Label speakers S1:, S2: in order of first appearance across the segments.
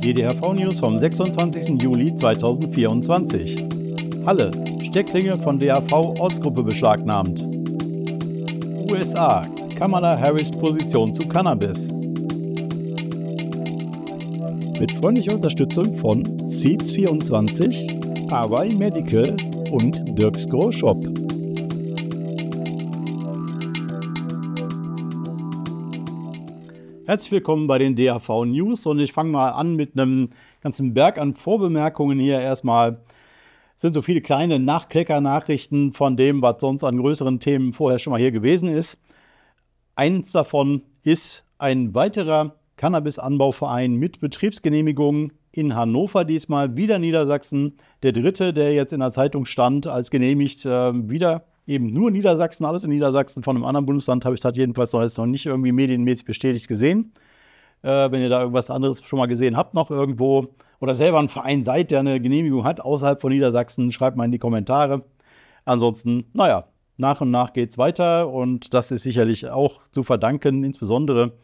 S1: GDHV News vom 26. Juli 2024. Halle, Stecklinge von DAV Ortsgruppe beschlagnahmt. USA, Kamala Harris Position zu Cannabis. Mit freundlicher Unterstützung von Seeds24, Hawaii Medical und Dirks Grow Shop. Herzlich willkommen bei den DHV News und ich fange mal an mit einem ganzen Berg an Vorbemerkungen hier erstmal. Es sind so viele kleine Nachklicker-Nachrichten von dem, was sonst an größeren Themen vorher schon mal hier gewesen ist. Eins davon ist ein weiterer Cannabis-Anbauverein mit Betriebsgenehmigung in Hannover diesmal, wieder Niedersachsen. Der dritte, der jetzt in der Zeitung stand, als genehmigt, äh, wieder eben nur Niedersachsen, alles in Niedersachsen. Von einem anderen Bundesland habe ich das jedenfalls noch, noch nicht irgendwie medienmäßig bestätigt gesehen. Äh, wenn ihr da irgendwas anderes schon mal gesehen habt, noch irgendwo oder selber ein Verein seid, der eine Genehmigung hat außerhalb von Niedersachsen, schreibt mal in die Kommentare. Ansonsten, naja, nach und nach geht es weiter und das ist sicherlich auch zu verdanken, insbesondere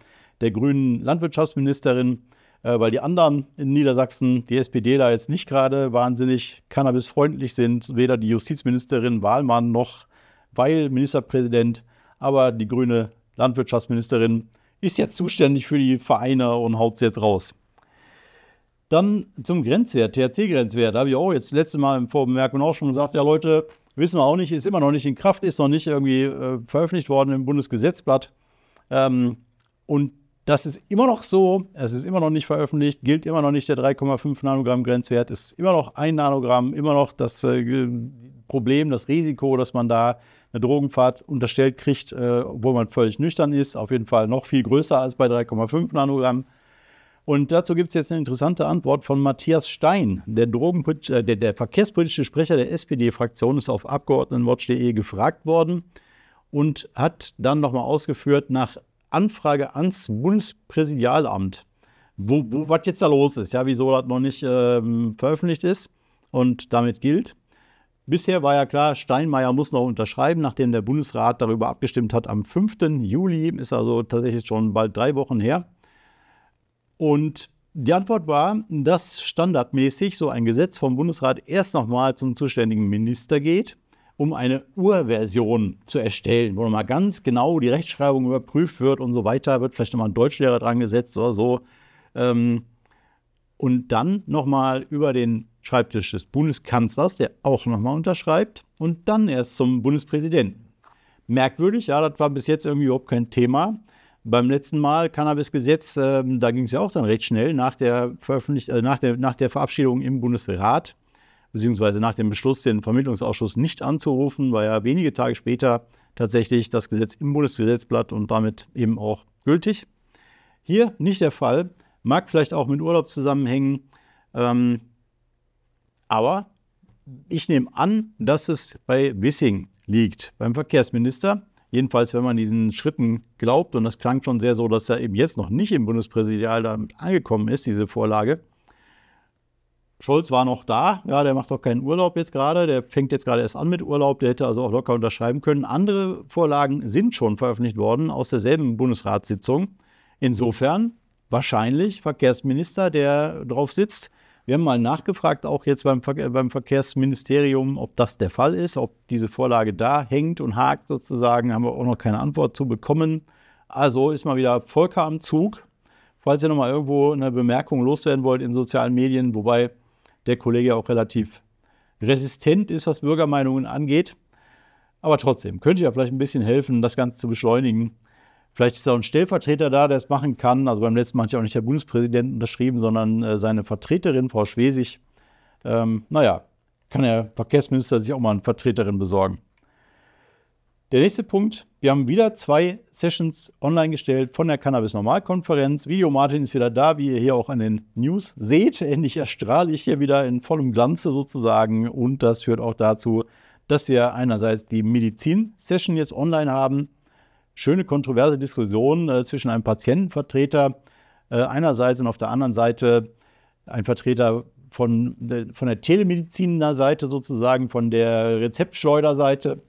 S1: der grünen Landwirtschaftsministerin, äh, weil die anderen in Niedersachsen, die SPD da jetzt nicht gerade wahnsinnig cannabisfreundlich sind, weder die Justizministerin Wahlmann noch weil Ministerpräsident, aber die grüne Landwirtschaftsministerin ist jetzt zuständig für die Vereine und haut es jetzt raus. Dann zum Grenzwert, THC-Grenzwert. Da habe ich auch jetzt letzte Mal im Vorbemerkung auch schon gesagt, ja Leute, wissen wir auch nicht, ist immer noch nicht in Kraft, ist noch nicht irgendwie äh, veröffentlicht worden im Bundesgesetzblatt. Ähm, und das ist immer noch so, es ist immer noch nicht veröffentlicht, gilt immer noch nicht der 3,5 Nanogramm Grenzwert, ist immer noch ein Nanogramm, immer noch das, äh, Problem, das Risiko, dass man da eine Drogenfahrt unterstellt kriegt, äh, obwohl man völlig nüchtern ist, auf jeden Fall noch viel größer als bei 3,5 Nanogramm. Und dazu gibt es jetzt eine interessante Antwort von Matthias Stein. Der, Drogenpolit äh, der, der verkehrspolitische Sprecher der SPD-Fraktion ist auf abgeordnetenwatch.de gefragt worden und hat dann nochmal ausgeführt nach Anfrage ans Bundespräsidialamt, wo, wo, was jetzt da los ist, ja, wieso das noch nicht ähm, veröffentlicht ist und damit gilt. Bisher war ja klar, Steinmeier muss noch unterschreiben, nachdem der Bundesrat darüber abgestimmt hat am 5. Juli, ist also tatsächlich schon bald drei Wochen her. Und die Antwort war, dass standardmäßig so ein Gesetz vom Bundesrat erst nochmal zum zuständigen Minister geht, um eine Urversion zu erstellen, wo nochmal ganz genau die Rechtschreibung überprüft wird und so weiter, wird vielleicht nochmal ein Deutschlehrer dran gesetzt oder so. Ähm, und dann nochmal über den Schreibtisch des Bundeskanzlers, der auch nochmal unterschreibt und dann erst zum Bundespräsidenten. Merkwürdig, ja, das war bis jetzt irgendwie überhaupt kein Thema. Beim letzten Mal Cannabisgesetz, äh, da ging es ja auch dann recht schnell nach der, Veröffentlich äh, nach, der, nach der Verabschiedung im Bundesrat, beziehungsweise nach dem Beschluss, den Vermittlungsausschuss nicht anzurufen, war ja wenige Tage später tatsächlich das Gesetz im Bundesgesetzblatt und damit eben auch gültig. Hier nicht der Fall, mag vielleicht auch mit Urlaub zusammenhängen. Ähm, aber ich nehme an, dass es bei Wissing liegt, beim Verkehrsminister. Jedenfalls, wenn man diesen Schritten glaubt, und das klang schon sehr so, dass er eben jetzt noch nicht im Bundespräsidial damit angekommen ist, diese Vorlage. Scholz war noch da, ja, der macht doch keinen Urlaub jetzt gerade, der fängt jetzt gerade erst an mit Urlaub, der hätte also auch locker unterschreiben können. Andere Vorlagen sind schon veröffentlicht worden aus derselben Bundesratssitzung. Insofern wahrscheinlich Verkehrsminister, der drauf sitzt, wir haben mal nachgefragt, auch jetzt beim, Ver äh, beim Verkehrsministerium, ob das der Fall ist, ob diese Vorlage da hängt und hakt sozusagen, haben wir auch noch keine Antwort zu bekommen. Also ist mal wieder Volker am Zug. Falls ihr nochmal irgendwo eine Bemerkung loswerden wollt in sozialen Medien, wobei der Kollege auch relativ resistent ist, was Bürgermeinungen angeht. Aber trotzdem, könnte ja vielleicht ein bisschen helfen, das Ganze zu beschleunigen. Vielleicht ist auch ein Stellvertreter da, der es machen kann. Also beim letzten Mal hat ja auch nicht der Bundespräsident unterschrieben, sondern äh, seine Vertreterin, Frau Schwesig. Ähm, naja, kann der Verkehrsminister sich auch mal eine Vertreterin besorgen. Der nächste Punkt, wir haben wieder zwei Sessions online gestellt von der Cannabis Normalkonferenz. Video Martin ist wieder da, wie ihr hier auch an den News seht. Endlich erstrahle ich hier wieder in vollem Glanze sozusagen. Und das führt auch dazu, dass wir einerseits die Medizin-Session jetzt online haben schöne kontroverse Diskussion äh, zwischen einem Patientenvertreter äh, einerseits und auf der anderen Seite ein Vertreter von, de, von der Telemediziner Seite sozusagen, von der Rezeptschleuderseite.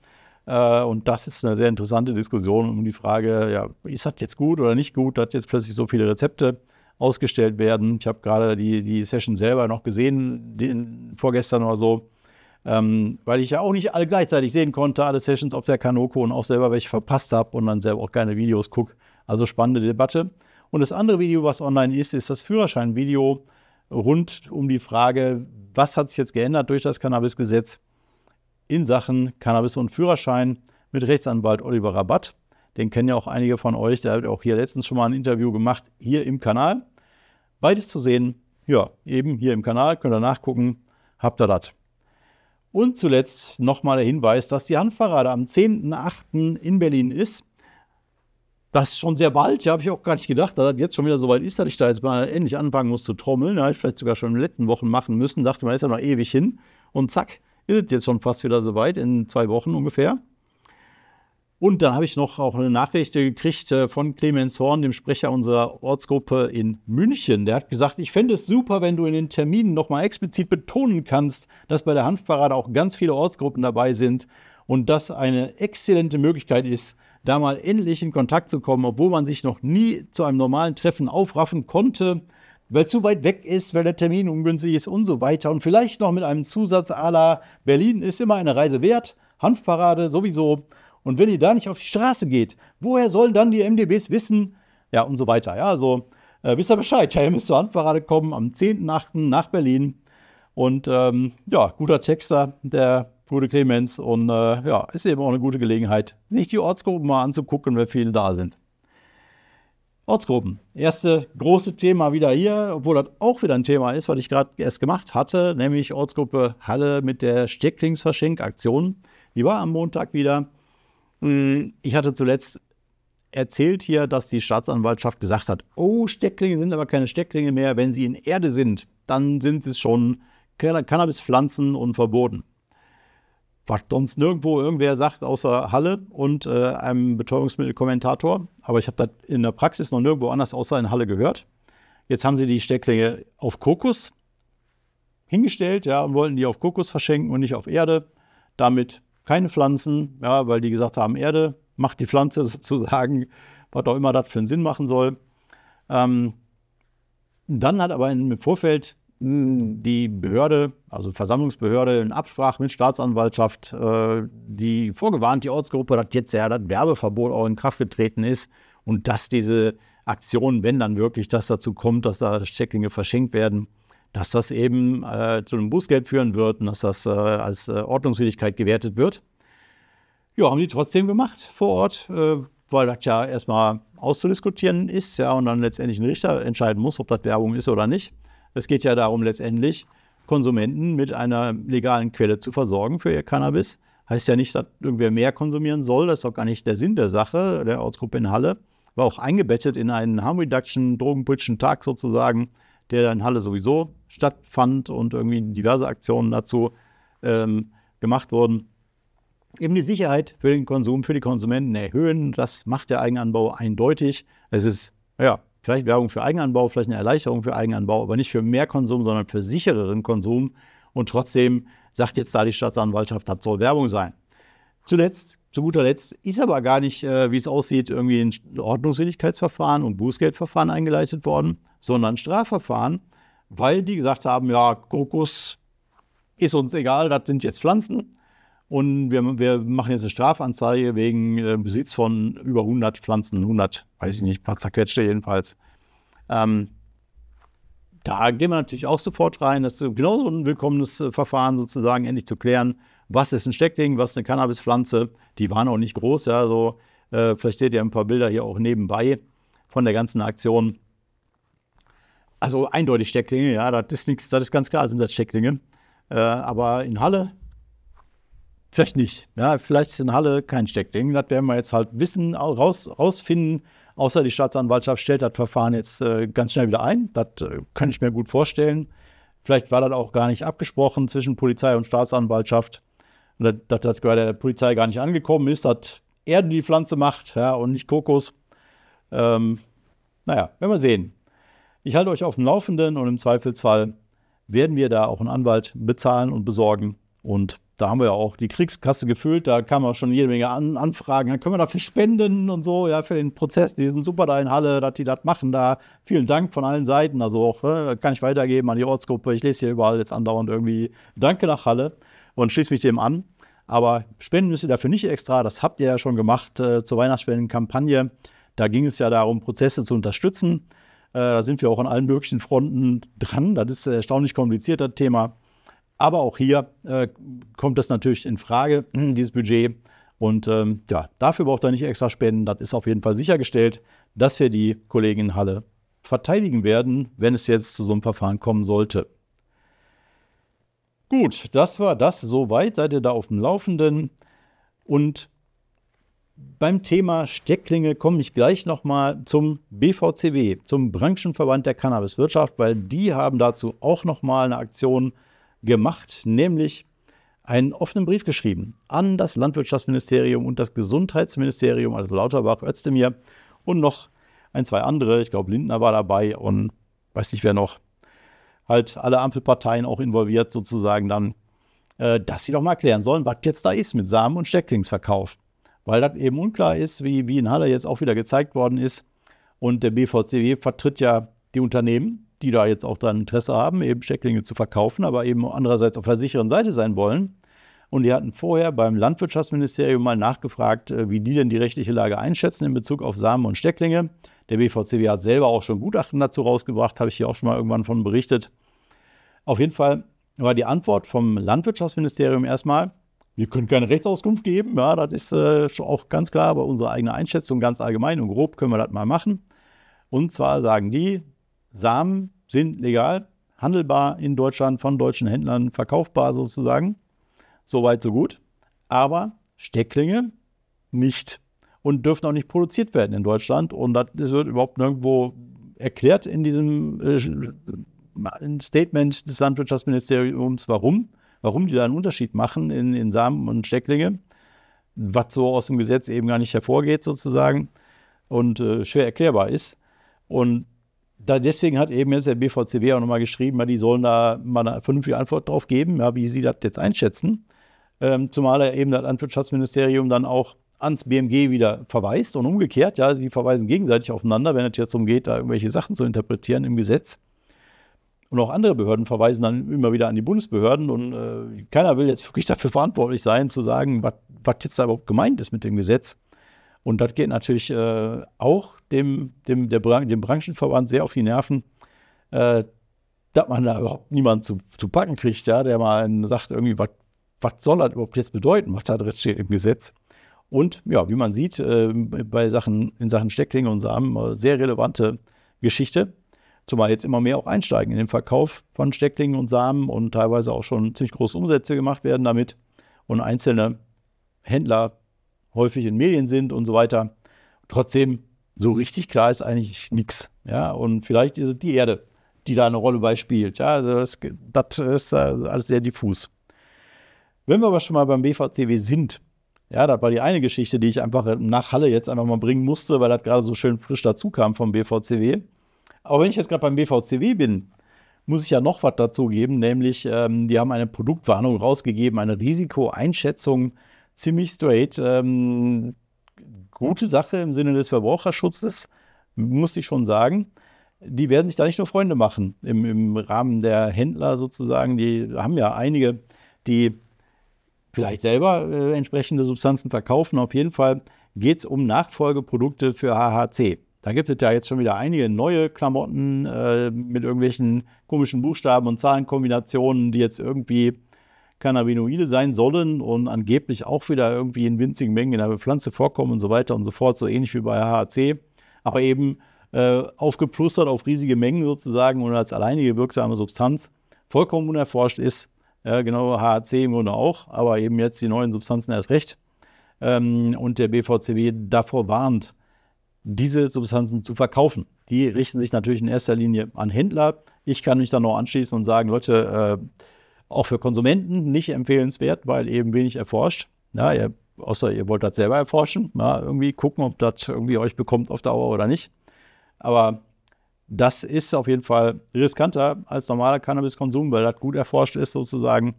S1: Äh, und das ist eine sehr interessante Diskussion um die Frage, ja, ist das jetzt gut oder nicht gut, dass jetzt plötzlich so viele Rezepte ausgestellt werden. Ich habe gerade die, die Session selber noch gesehen, den, vorgestern oder so ähm, weil ich ja auch nicht alle gleichzeitig sehen konnte, alle Sessions auf der Kanoko und auch selber welche verpasst habe und dann selber auch keine Videos gucke. Also spannende Debatte. Und das andere Video, was online ist, ist das Führerschein-Video rund um die Frage, was hat sich jetzt geändert durch das Cannabisgesetz in Sachen Cannabis und Führerschein mit Rechtsanwalt Oliver Rabatt. Den kennen ja auch einige von euch, der hat auch hier letztens schon mal ein Interview gemacht, hier im Kanal. Beides zu sehen, ja, eben hier im Kanal, könnt ihr nachgucken, habt ihr das. Und zuletzt nochmal der Hinweis, dass die Handparade am 10.8. in Berlin ist. Das ist schon sehr bald, ja, habe ich auch gar nicht gedacht, dass das jetzt schon wieder so weit ist, dass ich da jetzt mal endlich anfangen muss zu trommeln. Ja, ich vielleicht sogar schon in den letzten Wochen machen müssen. Dachte man, ist ja noch ewig hin. Und zack, ist es jetzt schon fast wieder so weit, in zwei Wochen ungefähr. Und dann habe ich noch auch eine Nachricht gekriegt äh, von Clemens Horn, dem Sprecher unserer Ortsgruppe in München. Der hat gesagt, ich fände es super, wenn du in den Terminen nochmal explizit betonen kannst, dass bei der Hanfparade auch ganz viele Ortsgruppen dabei sind und das eine exzellente Möglichkeit ist, da mal endlich in Kontakt zu kommen, obwohl man sich noch nie zu einem normalen Treffen aufraffen konnte, weil zu weit weg ist, weil der Termin ungünstig ist und so weiter. Und vielleicht noch mit einem Zusatz à la Berlin ist immer eine Reise wert, Hanfparade sowieso. Und wenn ihr da nicht auf die Straße geht, woher sollen dann die MDBs wissen? Ja, und so weiter. Ja, also äh, wisst ihr Bescheid. Ja, ihr müsst zur Handparade kommen am 10.8. nach Berlin. Und ähm, ja, guter Texter, der gute Clemens. Und äh, ja, ist eben auch eine gute Gelegenheit, sich die Ortsgruppen mal anzugucken, wer viele da sind. Ortsgruppen. Erste große Thema wieder hier, obwohl das auch wieder ein Thema ist, was ich gerade erst gemacht hatte, nämlich Ortsgruppe Halle mit der Stecklingsverschenk-Aktion. Die war am Montag wieder. Hm, ich hatte zuletzt erzählt hier, dass die Staatsanwaltschaft gesagt hat, oh, Stecklinge sind aber keine Stecklinge mehr. Wenn sie in Erde sind, dann sind es schon Cannabispflanzen und verboten. Was sonst nirgendwo irgendwer sagt, außer Halle und äh, einem Betäubungsmittelkommentator. Aber ich habe das in der Praxis noch nirgendwo anders außer in Halle gehört. Jetzt haben sie die Stecklinge auf Kokos hingestellt ja, und wollten die auf Kokos verschenken und nicht auf Erde. Damit keine Pflanzen, ja, weil die gesagt haben, Erde macht die Pflanze sozusagen, was auch immer das für einen Sinn machen soll. Ähm, dann hat aber im Vorfeld hm, die Behörde, also Versammlungsbehörde in Absprache mit Staatsanwaltschaft, äh, die vorgewarnt, die Ortsgruppe, dass jetzt ja das Werbeverbot auch in Kraft getreten ist und dass diese Aktion, wenn dann wirklich das dazu kommt, dass da Checklinge verschenkt werden, dass das eben äh, zu einem Bußgeld führen wird und dass das äh, als äh, Ordnungswidrigkeit gewertet wird. Ja, haben die trotzdem gemacht vor Ort, äh, weil das ja erstmal auszudiskutieren ist, ja, und dann letztendlich ein Richter entscheiden muss, ob das Werbung ist oder nicht. Es geht ja darum, letztendlich Konsumenten mit einer legalen Quelle zu versorgen für ihr Cannabis. Heißt ja nicht, dass irgendwer mehr konsumieren soll, das ist doch gar nicht der Sinn der Sache, der Ortsgruppe in Halle. War auch eingebettet in einen Harm Reduction, drogenpolitischen Tag sozusagen der in Halle sowieso stattfand und irgendwie diverse Aktionen dazu ähm, gemacht wurden. Eben die Sicherheit für den Konsum, für die Konsumenten erhöhen, das macht der Eigenanbau eindeutig. Es ist, ja, vielleicht Werbung für Eigenanbau, vielleicht eine Erleichterung für Eigenanbau, aber nicht für mehr Konsum, sondern für sichereren Konsum. Und trotzdem sagt jetzt da die Staatsanwaltschaft, das soll Werbung sein. Zuletzt, zu guter Letzt, ist aber gar nicht, äh, wie es aussieht, irgendwie ein Ordnungswidrigkeitsverfahren und Bußgeldverfahren eingeleitet worden, sondern Strafverfahren, weil die gesagt haben, ja, Kokos ist uns egal, das sind jetzt Pflanzen und wir, wir machen jetzt eine Strafanzeige wegen äh, Besitz von über 100 Pflanzen, 100, weiß ich nicht, paar zerquetschte jedenfalls. Ähm, da gehen wir natürlich auch sofort rein. Das ist genauso ein willkommenes äh, Verfahren sozusagen, endlich zu klären, was ist ein Steckling, was ist eine Cannabispflanze. Die waren auch nicht groß, ja, so. Äh, vielleicht seht ihr ein paar Bilder hier auch nebenbei von der ganzen Aktion. Also eindeutig Stecklinge, ja, das ist nichts, das ist ganz klar, sind das Stecklinge. Äh, aber in Halle vielleicht nicht. Ja, vielleicht ist in Halle kein Steckling. Das werden wir jetzt halt wissen, raus, rausfinden. Außer die Staatsanwaltschaft stellt das Verfahren jetzt äh, ganz schnell wieder ein. Das äh, kann ich mir gut vorstellen. Vielleicht war das auch gar nicht abgesprochen zwischen Polizei und Staatsanwaltschaft. Dass das, das der Polizei gar nicht angekommen ist, dass Erde die Pflanze macht ja, und nicht Kokos. Ähm, naja, werden wir sehen. Ich halte euch auf dem Laufenden und im Zweifelsfall werden wir da auch einen Anwalt bezahlen und besorgen. Und da haben wir ja auch die Kriegskasse gefüllt, da kamen auch schon jede Menge An Anfragen, dann können wir dafür spenden und so, ja, für den Prozess, die sind super da in Halle, dass die das machen da. Vielen Dank von allen Seiten, also auch, ne, kann ich weitergeben an die Ortsgruppe, ich lese hier überall jetzt andauernd irgendwie Danke nach Halle und schließe mich dem an. Aber spenden müsst ihr dafür nicht extra, das habt ihr ja schon gemacht äh, zur Weihnachtsspendenkampagne. Da ging es ja darum, Prozesse zu unterstützen. Äh, da sind wir auch an allen möglichen Fronten dran. Das ist erstaunlich kompliziert, das Thema. Aber auch hier äh, kommt das natürlich in Frage, dieses Budget. Und ähm, ja, dafür braucht er nicht extra Spenden. Das ist auf jeden Fall sichergestellt, dass wir die Kollegen in Halle verteidigen werden, wenn es jetzt zu so einem Verfahren kommen sollte. Gut, das war das soweit. Seid ihr da auf dem Laufenden? Und beim Thema Stecklinge komme ich gleich nochmal zum BVCW, zum Branchenverband der Cannabiswirtschaft, weil die haben dazu auch nochmal eine Aktion gemacht, nämlich einen offenen Brief geschrieben an das Landwirtschaftsministerium und das Gesundheitsministerium, also Lauterbach, Özdemir und noch ein, zwei andere. Ich glaube, Lindner war dabei und weiß nicht wer noch. Halt alle Ampelparteien auch involviert sozusagen dann, äh, dass sie doch mal klären sollen, was jetzt da ist mit Samen- und Stecklingsverkauf weil das eben unklar ist, wie, wie in Halle jetzt auch wieder gezeigt worden ist. Und der BVCW vertritt ja die Unternehmen, die da jetzt auch dann Interesse haben, eben Stecklinge zu verkaufen, aber eben andererseits auf der sicheren Seite sein wollen. Und die hatten vorher beim Landwirtschaftsministerium mal nachgefragt, äh, wie die denn die rechtliche Lage einschätzen in Bezug auf Samen und Stecklinge. Der BVCW hat selber auch schon Gutachten dazu rausgebracht, habe ich hier auch schon mal irgendwann von berichtet. Auf jeden Fall war die Antwort vom Landwirtschaftsministerium erstmal, wir können keine Rechtsauskunft geben, ja, das ist äh, auch ganz klar, aber unsere eigene Einschätzung ganz allgemein und grob können wir das mal machen. Und zwar sagen die, Samen sind legal, handelbar in Deutschland, von deutschen Händlern verkaufbar sozusagen. Soweit, so gut. Aber Stecklinge nicht und dürfen auch nicht produziert werden in Deutschland. Und das, wird überhaupt nirgendwo erklärt in diesem äh, Statement des Landwirtschaftsministeriums, warum warum die da einen Unterschied machen in, in Samen und Stecklinge, was so aus dem Gesetz eben gar nicht hervorgeht sozusagen und äh, schwer erklärbar ist. Und da deswegen hat eben jetzt der BVCW auch nochmal geschrieben, die sollen da mal eine vernünftige Antwort drauf geben, ja, wie sie das jetzt einschätzen. Ähm, zumal er eben das Landwirtschaftsministerium dann auch ans BMG wieder verweist und umgekehrt, ja, sie verweisen gegenseitig aufeinander, wenn es jetzt darum geht, da irgendwelche Sachen zu interpretieren im Gesetz. Und auch andere Behörden verweisen dann immer wieder an die Bundesbehörden und äh, keiner will jetzt wirklich dafür verantwortlich sein, zu sagen, was jetzt da überhaupt gemeint ist mit dem Gesetz. Und das geht natürlich äh, auch dem, dem, der, dem Branchenverband sehr auf die Nerven, äh, dass man da überhaupt niemanden zu, zu packen kriegt, ja, der mal sagt, irgendwie, was soll das überhaupt jetzt bedeuten, was da drin steht im Gesetz. Und ja, wie man sieht, äh, bei Sachen, in Sachen Stecklinge und Samen äh, sehr relevante Geschichte zumal jetzt immer mehr auch einsteigen in den Verkauf von Stecklingen und Samen und teilweise auch schon ziemlich große Umsätze gemacht werden damit und einzelne Händler häufig in Medien sind und so weiter. Trotzdem, so richtig klar ist eigentlich nichts. Ja, und vielleicht ist es die Erde, die da eine Rolle bei spielt. Ja, also das, das ist äh, alles sehr diffus. Wenn wir aber schon mal beim BVTW sind, ja, das war die eine Geschichte, die ich einfach nach Halle jetzt einfach mal bringen musste, weil das gerade so schön frisch dazu kam vom BVCW. Aber wenn ich jetzt gerade beim BVCW bin, muss ich ja noch was dazu geben, nämlich ähm, die haben eine Produktwarnung rausgegeben, eine Risikoeinschätzung, ziemlich straight. Ähm, gute Sache im Sinne des Verbraucherschutzes, muss ich schon sagen. Die werden sich da nicht nur Freunde machen im, im Rahmen der Händler sozusagen. Die haben ja einige, die vielleicht selber äh, entsprechende Substanzen verkaufen. Auf jeden Fall geht es um Nachfolgeprodukte für HHC. Da gibt es ja jetzt schon wieder einige neue Klamotten äh, mit irgendwelchen komischen Buchstaben und Zahlenkombinationen, die jetzt irgendwie Cannabinoide sein sollen und angeblich auch wieder irgendwie in winzigen Mengen in der Pflanze vorkommen und so weiter und so fort, so ähnlich wie bei HAC, aber eben äh, aufgeplustert auf riesige Mengen sozusagen und als alleinige wirksame Substanz vollkommen unerforscht ist. Äh, genau HAC im Grunde auch, aber eben jetzt die neuen Substanzen erst recht. Ähm, und der BVCB davor warnt, diese Substanzen zu verkaufen. Die richten sich natürlich in erster Linie an Händler. Ich kann mich dann noch anschließen und sagen, Leute, äh, auch für Konsumenten nicht empfehlenswert, weil eben wenig erforscht. Ja, ihr, außer ihr wollt das selber erforschen, ja, irgendwie gucken, ob das irgendwie euch bekommt auf Dauer oder nicht. Aber das ist auf jeden Fall riskanter als normaler Cannabiskonsum, weil das gut erforscht ist sozusagen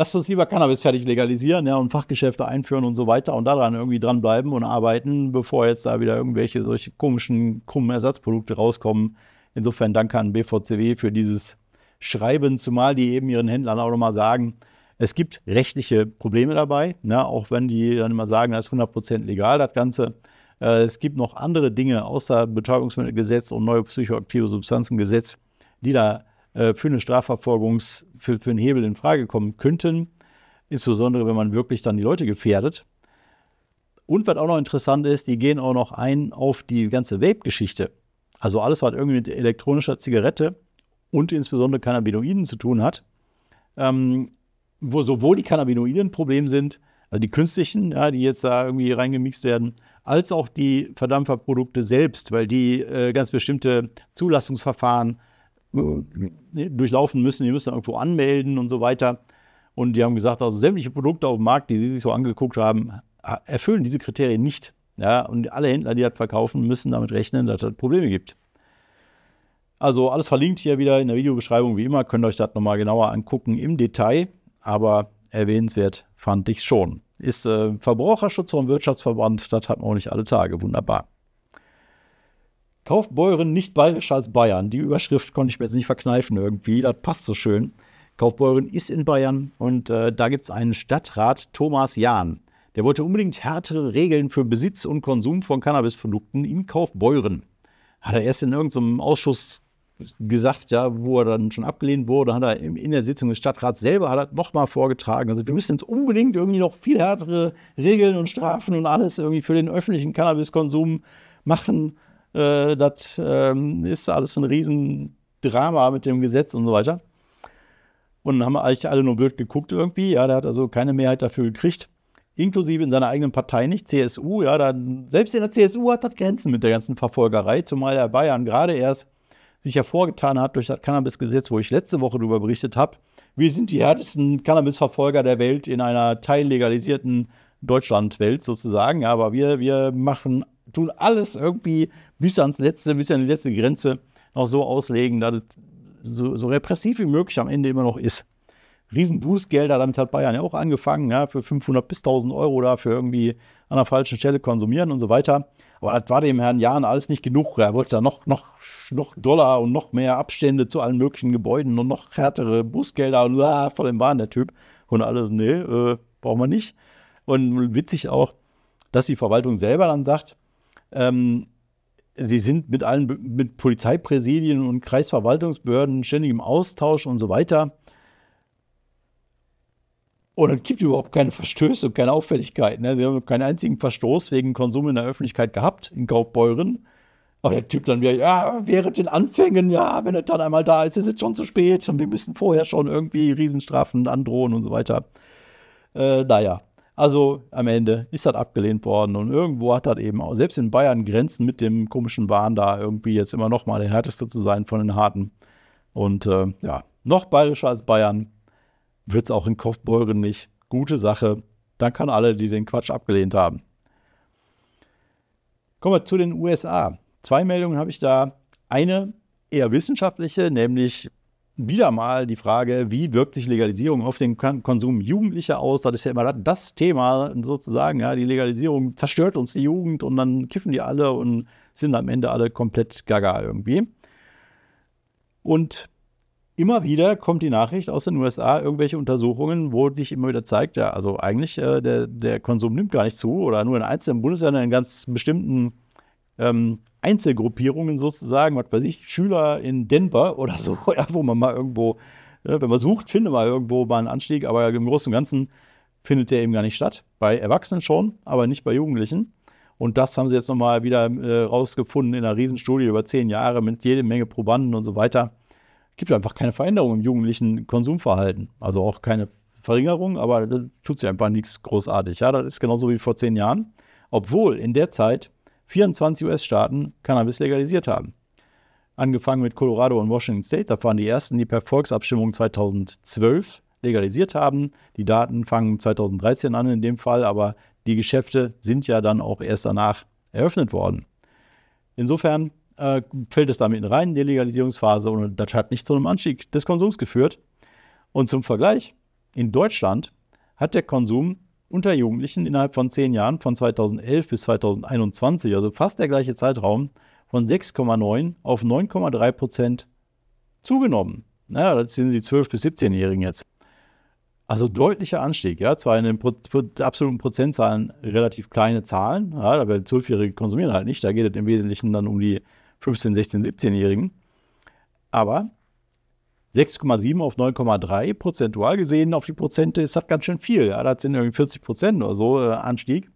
S1: lasst uns lieber Cannabis fertig legalisieren ja, und Fachgeschäfte einführen und so weiter und daran irgendwie dranbleiben und arbeiten, bevor jetzt da wieder irgendwelche solche komischen, krummen Ersatzprodukte rauskommen. Insofern danke an BVCW für dieses Schreiben, zumal die eben ihren Händlern auch nochmal sagen, es gibt rechtliche Probleme dabei, ne, auch wenn die dann immer sagen, das ist 100% legal, das Ganze. Äh, es gibt noch andere Dinge außer Betäubungsmittelgesetz und neue psychoaktive Substanzengesetz, die da äh, für eine Strafverfolgungs, für, für einen Hebel in Frage kommen könnten, insbesondere wenn man wirklich dann die Leute gefährdet. Und was auch noch interessant ist, die gehen auch noch ein auf die ganze Vape-Geschichte. Also alles, was irgendwie mit elektronischer Zigarette und insbesondere Cannabinoiden zu tun hat, ähm, wo sowohl die Cannabinoiden ein Problem sind, also die künstlichen, ja, die jetzt da irgendwie reingemixt werden, als auch die Verdampferprodukte selbst, weil die äh, ganz bestimmte Zulassungsverfahren Ne, durchlaufen müssen, die müssen irgendwo anmelden und so weiter. Und die haben gesagt, also sämtliche Produkte auf dem Markt, die sie sich so angeguckt haben, erfüllen diese Kriterien nicht. Ja, und alle Händler, die das verkaufen, müssen damit rechnen, dass es Probleme gibt. Also alles verlinkt hier wieder in der Videobeschreibung, wie immer. Könnt ihr euch das nochmal genauer angucken im Detail. Aber erwähnenswert fand ich schon. Ist äh, Verbraucherschutz vom Wirtschaftsverband, das hat man auch nicht alle Tage. Wunderbar. Kaufbeuren nicht bayerischer als Bayern. Die Überschrift konnte ich mir jetzt nicht verkneifen irgendwie. Das passt so schön. Kaufbeuren ist in Bayern und äh, da gibt es einen Stadtrat, Thomas Jahn. Der wollte unbedingt härtere Regeln für Besitz und Konsum von Cannabisprodukten in Kaufbeuren. Hat er erst in irgendeinem Ausschuss gesagt, ja, wo er dann schon abgelehnt wurde, hat er in der Sitzung des Stadtrats selber hat er nochmal vorgetragen. Also wir müssen jetzt unbedingt irgendwie noch viel härtere Regeln und Strafen und alles irgendwie für den öffentlichen Cannabiskonsum machen. Äh, das ähm, ist alles ein Riesendrama mit dem Gesetz und so weiter. Und dann haben eigentlich alle nur blöd geguckt irgendwie. Ja, der hat also keine Mehrheit dafür gekriegt. Inklusive in seiner eigenen Partei nicht, CSU. Ja, dann, selbst in der CSU hat das Grenzen mit der ganzen Verfolgerei, zumal der Bayern gerade erst sich hervorgetan hat durch das Cannabis-Gesetz, wo ich letzte Woche darüber berichtet habe. Wir sind die härtesten Cannabis-Verfolger der Welt in einer teillegalisierten Deutschlandwelt sozusagen. Ja, aber wir, wir machen tun alles irgendwie bis ans letzte, bis an die letzte Grenze noch so auslegen, dass es so, so repressiv wie möglich am Ende immer noch ist. Riesenbußgelder, damit hat Bayern ja auch angefangen, ja, für 500 bis 1000 Euro dafür irgendwie an der falschen Stelle konsumieren und so weiter. Aber das war dem Herrn Jahn alles nicht genug. Er wollte da noch, noch, noch Dollar und noch mehr Abstände zu allen möglichen Gebäuden und noch härtere Bußgelder und ah, voll im Wahn der Typ. Und alles, nee, äh, brauchen wir nicht. Und witzig auch, dass die Verwaltung selber dann sagt, ähm, sie sind mit allen, mit Polizeipräsidien und Kreisverwaltungsbehörden ständig im Austausch und so weiter. Und es gibt überhaupt keine Verstöße und keine Auffälligkeiten. Ne? Wir haben keinen einzigen Verstoß wegen Konsum in der Öffentlichkeit gehabt in Kaufbeuren. Aber der Typ dann wieder, ja, während den Anfängen, ja, wenn er dann einmal da ist, ist es schon zu spät und wir müssen vorher schon irgendwie Riesenstrafen androhen und so weiter. Äh, naja, also am Ende ist das abgelehnt worden und irgendwo hat das eben auch, selbst in Bayern Grenzen mit dem komischen Bahn da irgendwie jetzt immer noch mal der härteste zu sein von den Harten. Und äh, ja, noch bayerischer als Bayern wird es auch in Kopfbeuren nicht. Gute Sache. Dann kann alle, die den Quatsch abgelehnt haben. Kommen wir zu den USA. Zwei Meldungen habe ich da. Eine eher wissenschaftliche, nämlich wieder mal die Frage, wie wirkt sich Legalisierung auf den Konsum Jugendlicher aus? Das ist ja immer das Thema sozusagen. Ja, die Legalisierung zerstört uns die Jugend und dann kiffen die alle und sind am Ende alle komplett gaga irgendwie. Und immer wieder kommt die Nachricht aus den USA, irgendwelche Untersuchungen, wo sich immer wieder zeigt, ja, also eigentlich äh, der, der Konsum nimmt gar nicht zu oder nur in einzelnen Bundesländern in ganz bestimmten ähm, Einzelgruppierungen sozusagen, was weiß ich, Schüler in Denver oder so, ja, wo man mal irgendwo, ja, ne, wenn man sucht, findet man irgendwo mal einen Anstieg, aber im Großen und Ganzen findet der eben gar nicht statt. Bei Erwachsenen schon, aber nicht bei Jugendlichen. Und das haben sie jetzt nochmal wieder äh, rausgefunden in einer Riesenstudie über zehn Jahre mit jede Menge Probanden und so weiter. Gibt einfach keine Veränderung im jugendlichen Konsumverhalten. Also auch keine Verringerung, aber da tut sich einfach nichts großartig. Ja, das ist genauso wie vor zehn Jahren. Obwohl in der Zeit 24 US-Staaten Cannabis legalisiert haben. Angefangen mit Colorado und Washington State, da waren die ersten, die per Volksabstimmung 2012 legalisiert haben. Die Daten fangen 2013 an in dem Fall, aber die Geschäfte sind ja dann auch erst danach eröffnet worden. Insofern äh, fällt es damit rein die Legalisierungsphase und das hat nicht zu einem Anstieg des Konsums geführt. Und zum Vergleich, in Deutschland hat der Konsum unter Jugendlichen innerhalb von zehn Jahren, von 2011 bis 2021, also fast der gleiche Zeitraum, von 6,9 auf 9,3 Prozent zugenommen. Naja, das sind die 12- bis 17-Jährigen jetzt. Also deutlicher Anstieg, ja. Zwar in den Pro absoluten Prozentzahlen relativ kleine Zahlen, ja, aber 12-Jährige konsumieren halt nicht. Da geht es im Wesentlichen dann um die 15-, 16-, 17-Jährigen. Aber 6,7 auf 9,3 prozentual gesehen auf die Prozente ist das ganz schön viel. Ja, das sind irgendwie 40 Prozent oder so äh, Anstieg.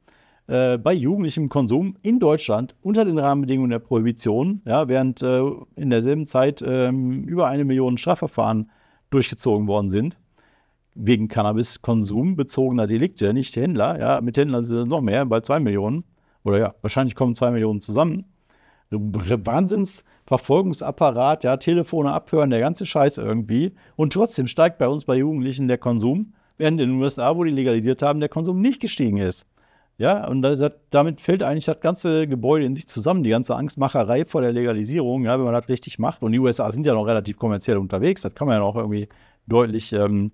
S1: Äh, bei jugendlichem Konsum in Deutschland unter den Rahmenbedingungen der Prohibition, ja, während äh, in derselben Zeit ähm, über eine Million Strafverfahren durchgezogen worden sind, wegen Cannabiskonsum bezogener Delikte, nicht Händler. Ja, mit Händlern sind es noch mehr, bei zwei Millionen. Oder ja, wahrscheinlich kommen zwei Millionen zusammen. Wahnsinnsverfolgungsapparat, ja, Telefone abhören, der ganze Scheiß irgendwie. Und trotzdem steigt bei uns bei Jugendlichen der Konsum, während in den USA, wo die legalisiert haben, der Konsum nicht gestiegen ist. Ja, und das, damit fällt eigentlich das ganze Gebäude in sich zusammen, die ganze Angstmacherei vor der Legalisierung, ja, wenn man das richtig macht. Und die USA sind ja noch relativ kommerziell unterwegs, das kann man ja auch irgendwie deutlich ähm,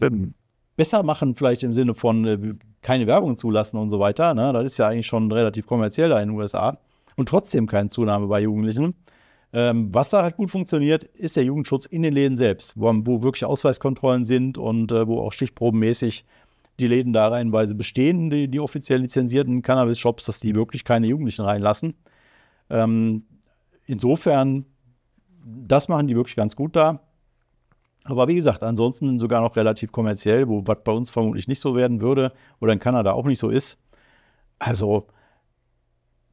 S1: ähm, besser machen, vielleicht im Sinne von äh, keine Werbung zulassen und so weiter. Ne? Das ist ja eigentlich schon relativ kommerziell da in den USA und trotzdem keine Zunahme bei Jugendlichen. Ähm, was da halt gut funktioniert, ist der Jugendschutz in den Läden selbst, wo, wo wirklich Ausweiskontrollen sind und äh, wo auch stichprobenmäßig die Läden da reihenweise bestehen, die, die offiziell lizenzierten Cannabis-Shops, dass die wirklich keine Jugendlichen reinlassen. Ähm, insofern, das machen die wirklich ganz gut da. Aber wie gesagt, ansonsten sogar noch relativ kommerziell, wo was bei uns vermutlich nicht so werden würde oder in Kanada auch nicht so ist. Also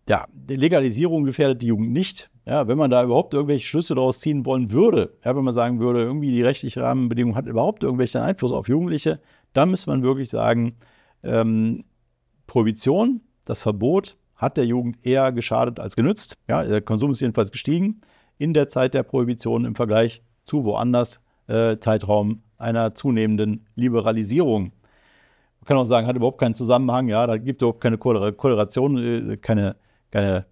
S1: ja, die Legalisierung gefährdet die Jugend nicht. Ja, wenn man da überhaupt irgendwelche Schlüsse daraus ziehen wollen würde, ja, wenn man sagen würde, irgendwie die rechtliche Rahmenbedingung hat überhaupt irgendwelchen Einfluss auf Jugendliche, dann müsste man wirklich sagen, ähm, Prohibition, das Verbot, hat der Jugend eher geschadet als genützt. Ja, der Konsum ist jedenfalls gestiegen in der Zeit der Prohibition im Vergleich zu woanders äh, Zeitraum einer zunehmenden Liberalisierung. Man kann auch sagen, hat überhaupt keinen Zusammenhang, ja, da gibt es überhaupt keine Korrelation, äh, keine keine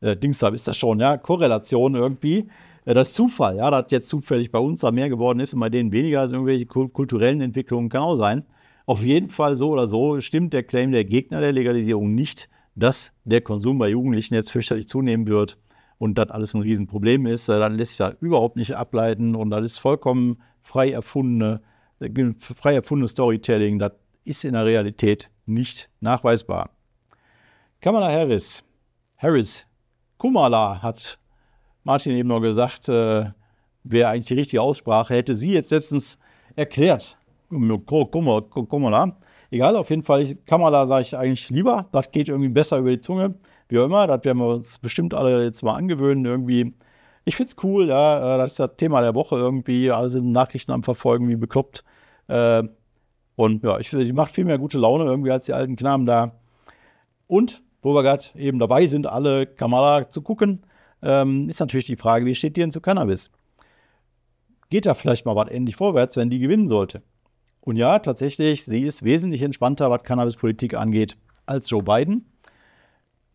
S1: äh, Dings haben, ist das schon, ja, Korrelation irgendwie. Äh, das Zufall, ja, dass jetzt zufällig bei uns da mehr geworden ist und bei denen weniger, also irgendwelche kulturellen Entwicklungen kann auch sein. Auf jeden Fall so oder so stimmt der Claim der Gegner der Legalisierung nicht, dass der Konsum bei Jugendlichen jetzt fürchterlich zunehmen wird und das alles ein Riesenproblem ist. Äh, dann lässt sich da überhaupt nicht ableiten und das ist vollkommen frei erfundene, äh, frei erfundenes Storytelling. Das ist in der Realität nicht nachweisbar. Kamala Harris Harris Kumala hat Martin eben noch gesagt, äh, wäre eigentlich die richtige Aussprache, hätte sie jetzt letztens erklärt. Kumala. Egal, auf jeden Fall, Kamala sage ich eigentlich lieber. Das geht irgendwie besser über die Zunge. Wie auch immer, das werden wir uns bestimmt alle jetzt mal angewöhnen. Irgendwie, ich finde es cool, ja, äh, das ist das Thema der Woche irgendwie. Alle sind Nachrichten am Verfolgen, wie bekloppt. Äh, und ja, ich finde, die macht viel mehr gute Laune irgendwie als die alten Knaben da. Und wo wir gerade eben dabei sind, alle Kamala zu gucken, ähm, ist natürlich die Frage, wie steht die denn zu Cannabis? Geht da vielleicht mal was endlich vorwärts, wenn die gewinnen sollte? Und ja, tatsächlich, sie ist wesentlich entspannter, was Cannabispolitik angeht, als Joe Biden.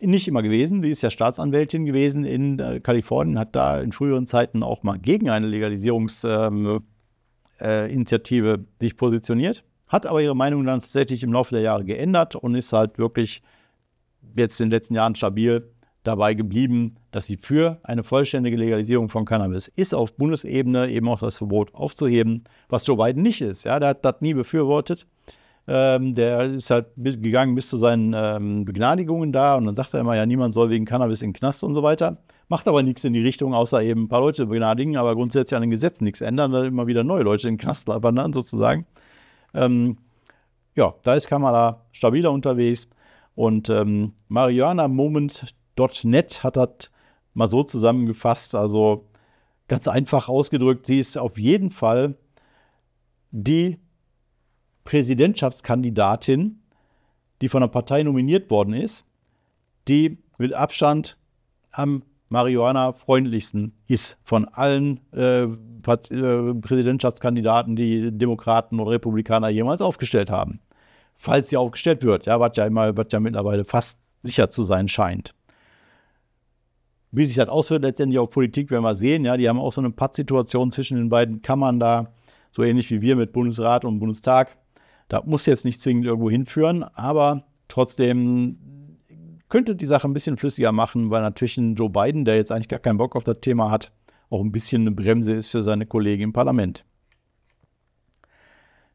S1: Nicht immer gewesen. Sie ist ja Staatsanwältin gewesen in äh, Kalifornien, hat da in früheren Zeiten auch mal gegen eine Legalisierungsinitiative ähm, äh, sich positioniert, hat aber ihre Meinung dann tatsächlich im Laufe der Jahre geändert und ist halt wirklich jetzt in den letzten Jahren stabil dabei geblieben, dass sie für eine vollständige Legalisierung von Cannabis ist, auf Bundesebene eben auch das Verbot aufzuheben, was Joe Biden nicht ist. Ja, der hat das nie befürwortet. Ähm, der ist halt gegangen bis zu seinen ähm, Begnadigungen da und dann sagt er immer, ja, niemand soll wegen Cannabis in den Knast und so weiter. Macht aber nichts in die Richtung, außer eben ein paar Leute begnadigen, aber grundsätzlich an den Gesetzen nichts ändern, dann immer wieder neue Leute in den Knast labern sozusagen. Ähm, ja, da ist Kamala stabiler unterwegs. Und ähm, marihuanamoment.net hat das mal so zusammengefasst. Also ganz einfach ausgedrückt, sie ist auf jeden Fall die Präsidentschaftskandidatin, die von der Partei nominiert worden ist, die mit Abstand am Marihuana-freundlichsten ist von allen äh, äh Präsidentschaftskandidaten, die Demokraten und Republikaner jemals aufgestellt haben falls sie aufgestellt wird, ja, was ja immer, was ja mittlerweile fast sicher zu sein scheint. Wie sich das auswirkt letztendlich auf Politik, werden wir sehen. Ja, die haben auch so eine Pattsituation zwischen den beiden Kammern da, so ähnlich wie wir mit Bundesrat und Bundestag. Da muss jetzt nicht zwingend irgendwo hinführen, aber trotzdem könnte die Sache ein bisschen flüssiger machen, weil natürlich ein Joe Biden, der jetzt eigentlich gar keinen Bock auf das Thema hat, auch ein bisschen eine Bremse ist für seine Kollegen im Parlament.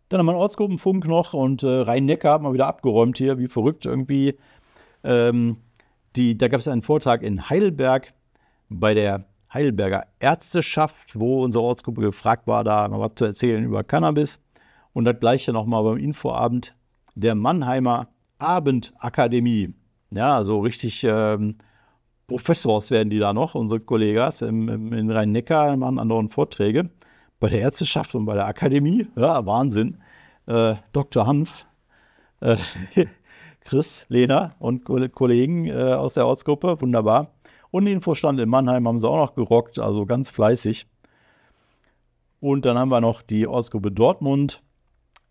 S1: Dann haben wir einen Ortsgruppenfunk noch und äh, Rhein-Neckar hat mal wieder abgeräumt hier, wie verrückt irgendwie. Ähm, die, da gab es einen Vortrag in Heidelberg bei der Heidelberger Ärzteschaft, wo unsere Ortsgruppe gefragt war, da mal was zu erzählen über Cannabis. Und das gleiche nochmal beim Infoabend der Mannheimer Abendakademie. Ja, so richtig ähm, Professors werden die da noch, unsere Kollegas im, im, in Rhein-Neckar machen anderen Vorträge bei der Ärzteschaft und bei der Akademie. Ja, Wahnsinn. Äh, Dr. Hanf, äh, Chris, Lena und Kollegen äh, aus der Ortsgruppe, wunderbar. Und den Vorstand in Mannheim haben sie auch noch gerockt, also ganz fleißig. Und dann haben wir noch die Ortsgruppe Dortmund,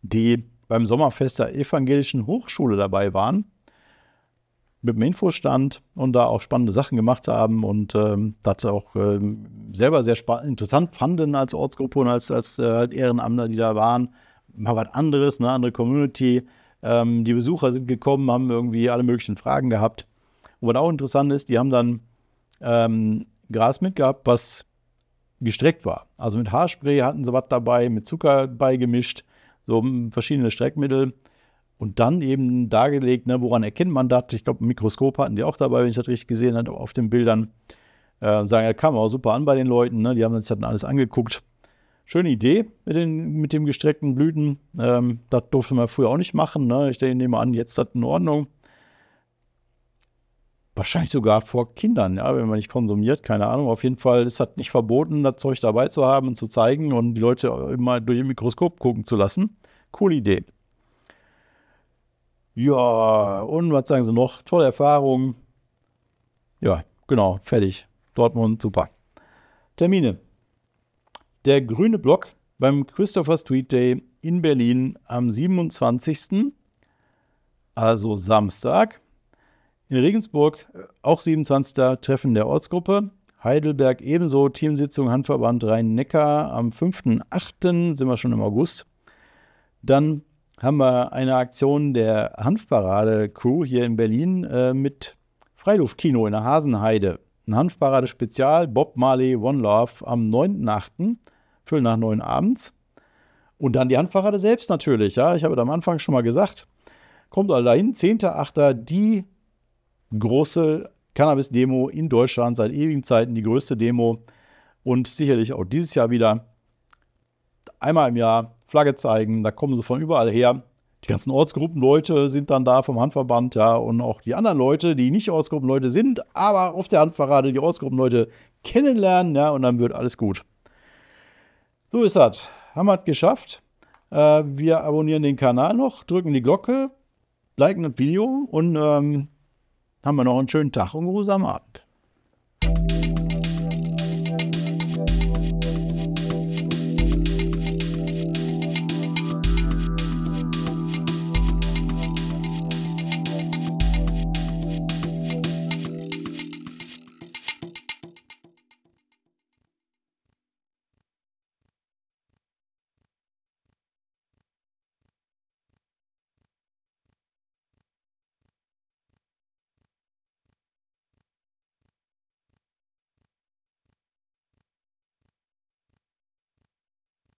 S1: die beim Sommerfest der Evangelischen Hochschule dabei waren mit dem Infostand und da auch spannende Sachen gemacht haben und ähm, das auch ähm, selber sehr interessant fanden als Ortsgruppe und als, als äh, halt Ehrenamtler, die da waren. Mal was anderes, eine andere Community. Ähm, die Besucher sind gekommen, haben irgendwie alle möglichen Fragen gehabt. Und was auch interessant ist, die haben dann ähm, Gras mitgehabt, was gestreckt war. Also mit Haarspray hatten sie was dabei, mit Zucker beigemischt, so hm, verschiedene Streckmittel. Und dann eben dargelegt, ne, woran erkennt man das? Ich glaube, ein Mikroskop hatten die auch dabei, wenn ich das richtig gesehen habe, auf den Bildern. Äh, sagen, er kam auch super an bei den Leuten. Ne? Die haben sich dann alles angeguckt. Schöne Idee mit, den, mit dem gestreckten Blüten. Ähm, das durfte man früher auch nicht machen. Ne? Ich nehme an, jetzt ist das in Ordnung. Wahrscheinlich sogar vor Kindern, ja, wenn man nicht konsumiert, keine Ahnung. Auf jeden Fall ist das nicht verboten, das Zeug dabei zu haben und zu zeigen und die Leute immer durch ein Mikroskop gucken zu lassen. Coole Idee. Ja, und was sagen sie noch? Tolle Erfahrung. Ja, genau, fertig. Dortmund, super. Termine. Der grüne Block beim Christopher Street Day in Berlin am 27. also Samstag. In Regensburg auch 27. Treffen der Ortsgruppe. Heidelberg ebenso Teamsitzung Handverband Rhein-Neckar am 5.8. sind wir schon im August. Dann haben wir eine Aktion der Hanfparade-Crew hier in Berlin äh, mit Freiluftkino in der Hasenheide. Ein Hanfparade-Spezial, Bob Marley One Love am 9.8., Viertel nach 9 abends. Und dann die Hanfparade selbst natürlich, ja, ich habe am Anfang schon mal gesagt. Kommt alle also dahin, 10.8., die große Cannabis-Demo in Deutschland seit ewigen Zeiten, die größte Demo und sicherlich auch dieses Jahr wieder. Einmal im Jahr Flagge zeigen, da kommen sie von überall her. Die ganzen Ortsgruppenleute sind dann da vom Handverband, ja, und auch die anderen Leute, die nicht Ortsgruppenleute sind, aber auf der Handparade die Ortsgruppenleute kennenlernen, ja, und dann wird alles gut. So ist das. Haben wir es geschafft. Äh, wir abonnieren den Kanal noch, drücken die Glocke, liken das Video und ähm, haben wir noch einen schönen Tag und geruhsamen Abend.